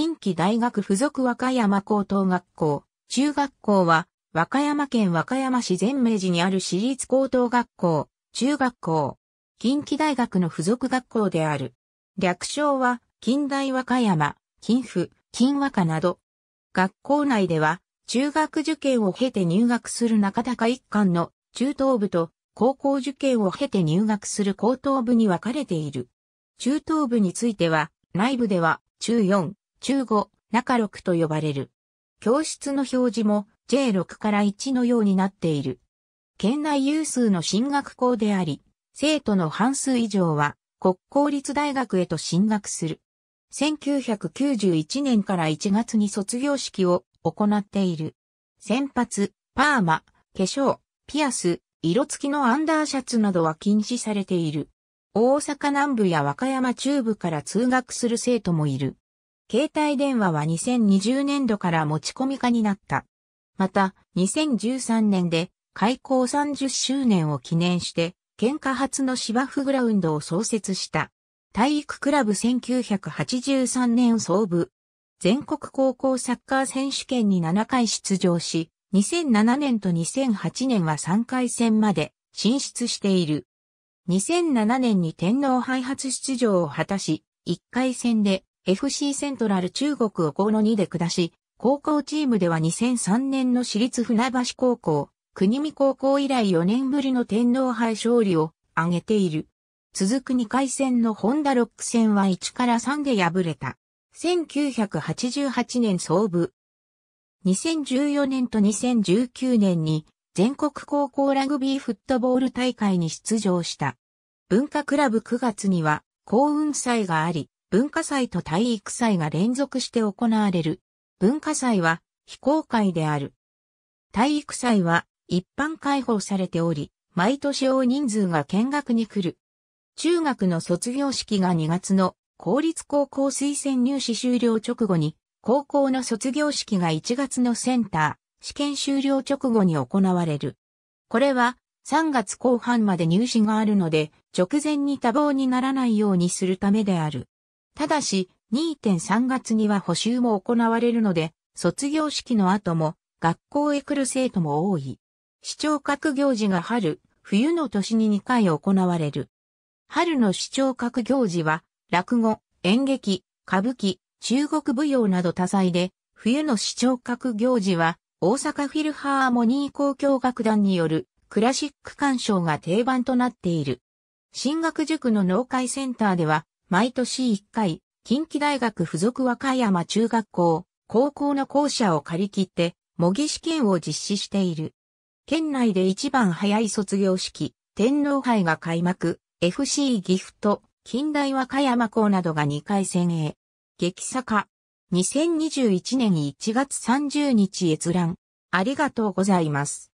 近畿大学附属和歌山高等学校、中学校は、和歌山県和歌山市全明寺にある私立高等学校、中学校、近畿大学の附属学校である。略称は、近代和歌山、近府、近和歌など。学校内では、中学受験を経て入学する中高一貫の中等部と高校受験を経て入学する高等部に分かれている。中等部については、内部では中4、中語、中6と呼ばれる。教室の表示も J6 から1のようになっている。県内有数の進学校であり、生徒の半数以上は国公立大学へと進学する。1991年から1月に卒業式を行っている。先発、パーマ、化粧、ピアス、色付きのアンダーシャツなどは禁止されている。大阪南部や和歌山中部から通学する生徒もいる。携帯電話は2020年度から持ち込み化になった。また、2013年で開校30周年を記念して、県下発の芝生グラウンドを創設した。体育クラブ1983年創部。全国高校サッカー選手権に7回出場し、2007年と2008年は3回戦まで進出している。2007年に天皇杯初出場を果たし、1回戦で FC セントラル中国を5の2で下し、高校チームでは2003年の私立船橋高校、国見高校以来4年ぶりの天皇杯勝利を挙げている。続く2回戦のホンダロック戦は1から3で敗れた。1988年創部。2014年と2019年に全国高校ラグビーフットボール大会に出場した。文化クラブ9月には幸運祭があり、文化祭と体育祭が連続して行われる。文化祭は非公開である。体育祭は一般開放されており、毎年大人数が見学に来る。中学の卒業式が2月の公立高校推薦入試終了直後に、高校の卒業式が1月のセンター、試験終了直後に行われる。これは3月後半まで入試があるので、直前に多忙にならないようにするためである。ただし、2.3月には補修も行われるので、卒業式の後も学校へ来る生徒も多い。市長閣行事が春、冬の年に2回行われる。春の市長閣行事は、落語、演劇、歌舞伎、中国舞踊など多彩で、冬の市長閣行事は、大阪フィルハーモニー交響楽団によるクラシック鑑賞が定番となっている。進学塾の農会センターでは、毎年1回、近畿大学附属和歌山中学校、高校の校舎を借り切って、模擬試験を実施している。県内で一番早い卒業式、天皇杯が開幕、FC ギフト、近代和歌山校などが2回戦へ。激坂。2021年1月30日閲覧。ありがとうございます。